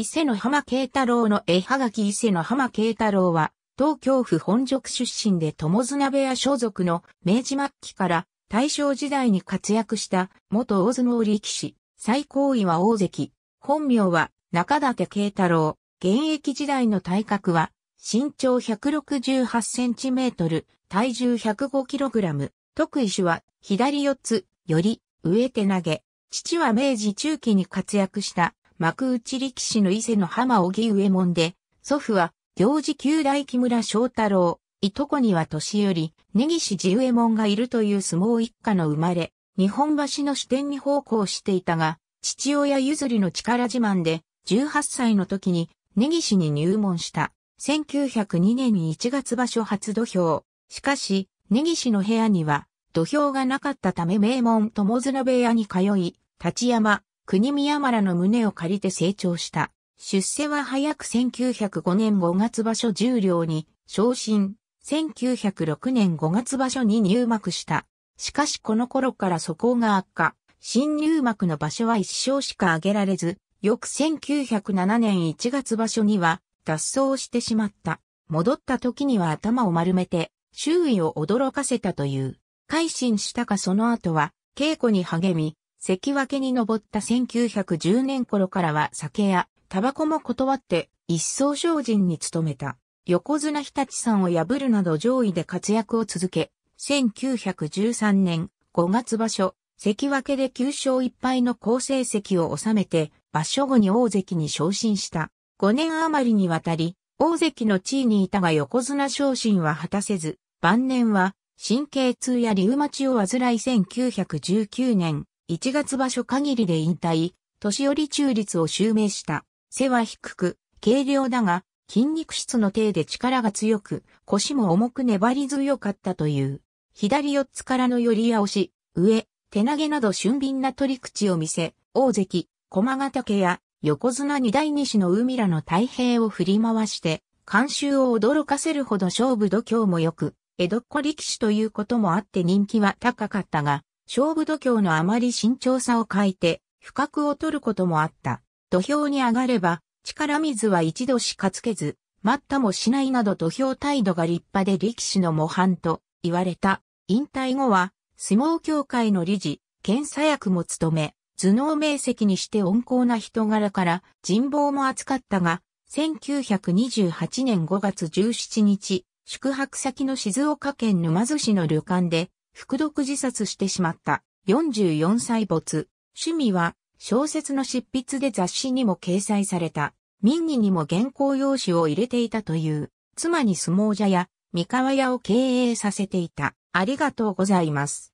伊勢の浜慶太郎の絵はがき伊勢の浜慶太郎は、東京府本職出身で友綱部屋所属の明治末期から大正時代に活躍した元大相撲力士、最高位は大関、本名は中立慶太郎、現役時代の体格は身長168センチメートル、体重105キログラム、特異種は左四つ、より、上手投げ。父は明治中期に活躍した幕内力士の伊勢の浜荻上門で、祖父は、行事旧大木村翔太郎、いとこには年寄り、根岸寺右衛門がいるという相撲一家の生まれ、日本橋の支店に奉公していたが、父親譲りの力自慢で、18歳の時に根岸に入門した。1902年に1月場所初土俵。しかし、根岸の部屋には土俵がなかったため名門友綱部屋に通い、立山、国宮原の胸を借りて成長した。出世は早く1905年5月場所重量両に昇進、1906年5月場所に入幕した。しかしこの頃から素行が悪化、新入幕の場所は一勝しか挙げられず、翌1907年1月場所には脱走してしまった。戻った時には頭を丸めて、周囲を驚かせたという。改心したかその後は、稽古に励み、関脇に登った1910年頃からは酒やタバコも断って一層精進に努めた。横綱日立さんを破るなど上位で活躍を続け、1913年5月場所、関脇で9勝1敗の好成績を収めて、場所後に大関に昇進した。5年余りにわたり、大関の地位にいたが横綱昇進は果たせず、晩年は神経痛やリウマチを患い1919年、1月場所限りで引退、年寄り中立を襲名した。背は低く、軽量だが、筋肉質の体で力が強く、腰も重く粘り強かったという。左四つからの寄り合おし、上、手投げなど俊敏な取り口を見せ、大関、駒ヶ岳や横綱二大西の海らの太平を振り回して、監修を驚かせるほど勝負度胸も良く、江戸っ子力士ということもあって人気は高かったが、勝負度胸のあまり慎重さを欠いて、不覚を取ることもあった。土俵に上がれば、力水は一度しかつけず、待ったもしないなど土俵態度が立派で力士の模範と言われた。引退後は、相撲協会の理事、検査役も務め、頭脳明晰にして温厚な人柄から人望も厚かったが、1928年5月17日、宿泊先の静岡県沼津市の旅館で、服毒自殺してしまった44歳没。趣味は小説の執筆で雑誌にも掲載された。民意にも原稿用紙を入れていたという、妻に相撲茶や、三河屋を経営させていた。ありがとうございます。